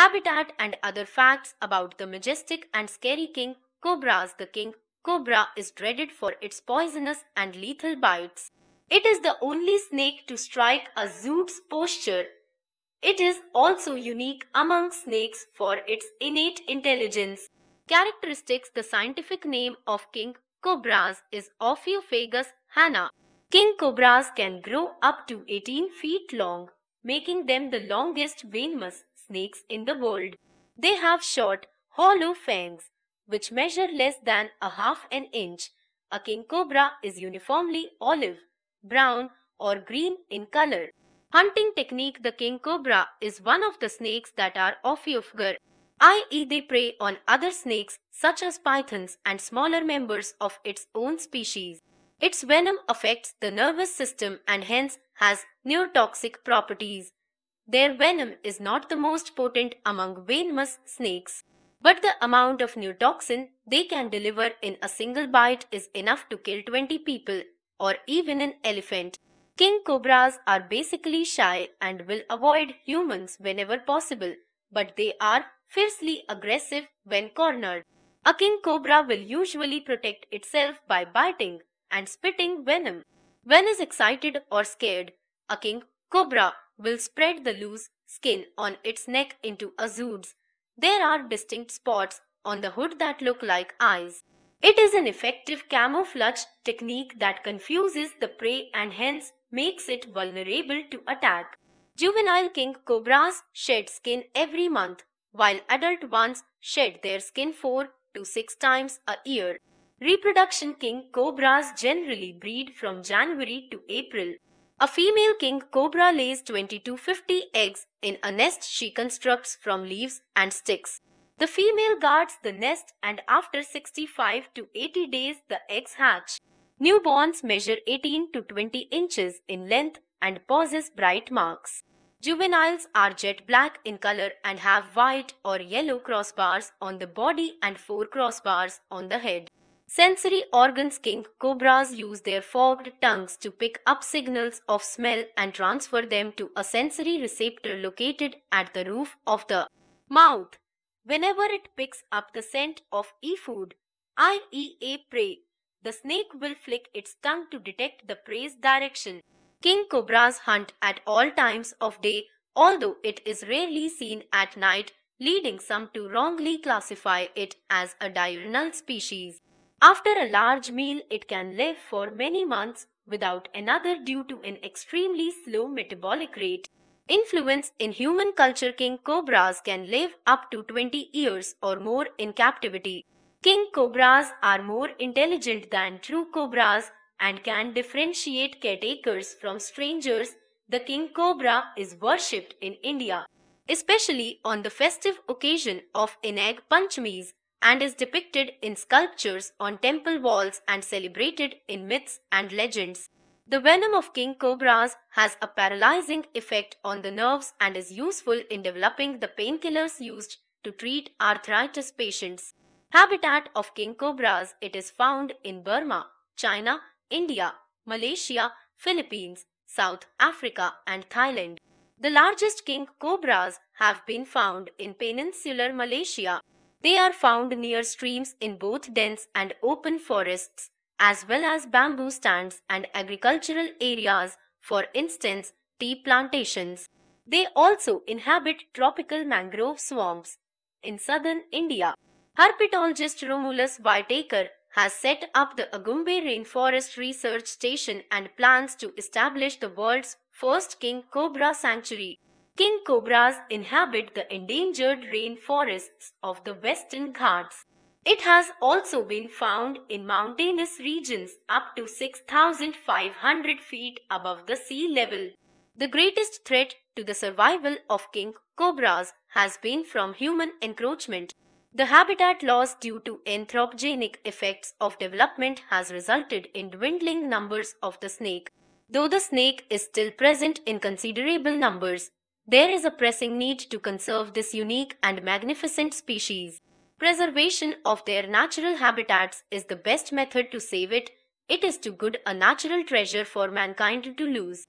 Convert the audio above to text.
habitat and other facts about the majestic and scary king cobras. The king cobra is dreaded for its poisonous and lethal bites. It is the only snake to strike a zoot's posture. It is also unique among snakes for its innate intelligence. Characteristics The scientific name of king cobras is Ophiophagus hanna. King cobras can grow up to 18 feet long, making them the longest venomous snakes in the world. They have short, hollow fangs, which measure less than a half an inch. A king cobra is uniformly olive, brown or green in color. Hunting technique The king cobra is one of the snakes that are ophiophagous, i.e. they prey on other snakes such as pythons and smaller members of its own species. Its venom affects the nervous system and hence has neurotoxic properties. Their venom is not the most potent among venomous snakes, but the amount of neurotoxin they can deliver in a single bite is enough to kill 20 people or even an elephant. King cobras are basically shy and will avoid humans whenever possible, but they are fiercely aggressive when cornered. A king cobra will usually protect itself by biting and spitting venom. When is excited or scared, a king cobra will spread the loose skin on its neck into azudes. There are distinct spots on the hood that look like eyes. It is an effective camouflage technique that confuses the prey and hence makes it vulnerable to attack. Juvenile king cobras shed skin every month, while adult ones shed their skin 4 to 6 times a year. Reproduction king cobras generally breed from January to April. A female king cobra lays 20 to 50 eggs in a nest she constructs from leaves and sticks. The female guards the nest and after 65 to 80 days the eggs hatch. Newborns measure 18 to 20 inches in length and possess bright marks. Juveniles are jet black in color and have white or yellow crossbars on the body and four crossbars on the head. Sensory organ skink cobras use their forked tongues to pick up signals of smell and transfer them to a sensory receptor located at the roof of the mouth. Whenever it picks up the scent of e-food, i.e. a prey, the snake will flick its tongue to detect the prey's direction. King cobras hunt at all times of day, although it is rarely seen at night, leading some to wrongly classify it as a diurnal species. After a large meal, it can live for many months without another due to an extremely slow metabolic rate. Influence in human culture King cobras can live up to 20 years or more in captivity. King cobras are more intelligent than true cobras and can differentiate caretakers from strangers. The king cobra is worshipped in India, especially on the festive occasion of Inag Panchmis and is depicted in sculptures on temple walls and celebrated in myths and legends. The venom of king cobras has a paralyzing effect on the nerves and is useful in developing the painkillers used to treat arthritis patients. Habitat of king cobras It is found in Burma, China, India, Malaysia, Philippines, South Africa and Thailand. The largest king cobras have been found in peninsular Malaysia. They are found near streams in both dense and open forests, as well as bamboo stands and agricultural areas, for instance, tea plantations. They also inhabit tropical mangrove swamps. In southern India, herpetologist Romulus Whitaker has set up the Agumbe Rainforest Research Station and plans to establish the world's first king cobra sanctuary. King cobras inhabit the endangered rainforests of the Western Ghats. It has also been found in mountainous regions up to 6,500 feet above the sea level. The greatest threat to the survival of king cobras has been from human encroachment. The habitat loss due to anthropogenic effects of development has resulted in dwindling numbers of the snake. Though the snake is still present in considerable numbers, there is a pressing need to conserve this unique and magnificent species. Preservation of their natural habitats is the best method to save it. It is too good a natural treasure for mankind to lose.